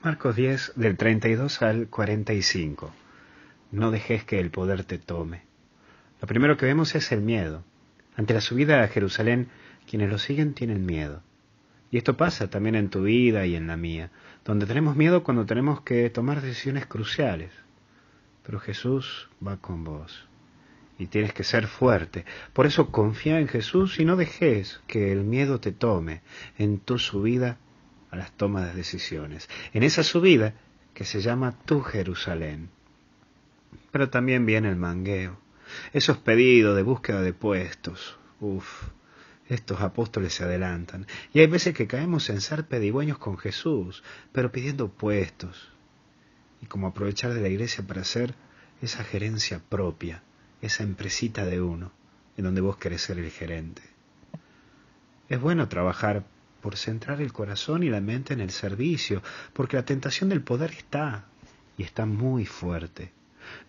Marcos 10 del 32 al 45. No dejes que el poder te tome. Lo primero que vemos es el miedo. Ante la subida a Jerusalén, quienes lo siguen tienen miedo. Y esto pasa también en tu vida y en la mía, donde tenemos miedo cuando tenemos que tomar decisiones cruciales. Pero Jesús va con vos. Y tienes que ser fuerte. Por eso confía en Jesús y no dejes que el miedo te tome en tu subida a las tomas de decisiones, en esa subida que se llama tu Jerusalén. Pero también viene el mangueo, esos pedidos de búsqueda de puestos. Uf, estos apóstoles se adelantan. Y hay veces que caemos en ser pedigüeños con Jesús, pero pidiendo puestos. Y como aprovechar de la iglesia para hacer esa gerencia propia, esa empresita de uno, en donde vos querés ser el gerente. Es bueno trabajar por centrar el corazón y la mente en el servicio, porque la tentación del poder está, y está muy fuerte,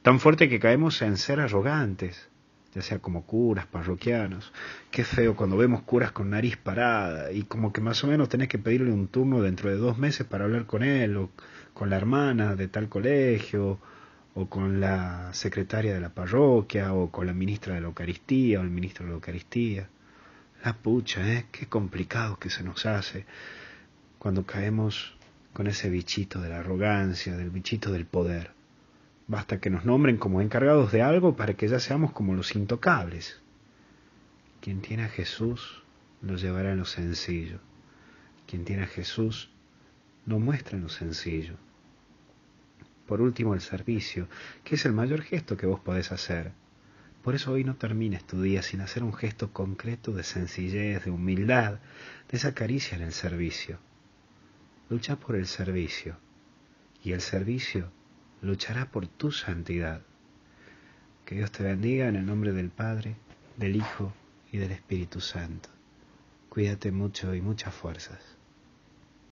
tan fuerte que caemos en ser arrogantes, ya sea como curas, parroquianos. Qué feo cuando vemos curas con nariz parada y como que más o menos tenés que pedirle un turno dentro de dos meses para hablar con él o con la hermana de tal colegio o con la secretaria de la parroquia o con la ministra de la Eucaristía o el ministro de la Eucaristía. La ah, pucha, ¿eh? Qué complicado que se nos hace cuando caemos con ese bichito de la arrogancia, del bichito del poder. Basta que nos nombren como encargados de algo para que ya seamos como los intocables. Quien tiene a Jesús lo llevará en lo sencillo. Quien tiene a Jesús no muestra en lo sencillo. Por último, el servicio, que es el mayor gesto que vos podés hacer por eso hoy no termines este tu día sin hacer un gesto concreto de sencillez, de humildad, de esa caricia en el servicio. Lucha por el servicio y el servicio luchará por tu santidad. Que Dios te bendiga en el nombre del Padre, del Hijo y del Espíritu Santo. Cuídate mucho y muchas fuerzas.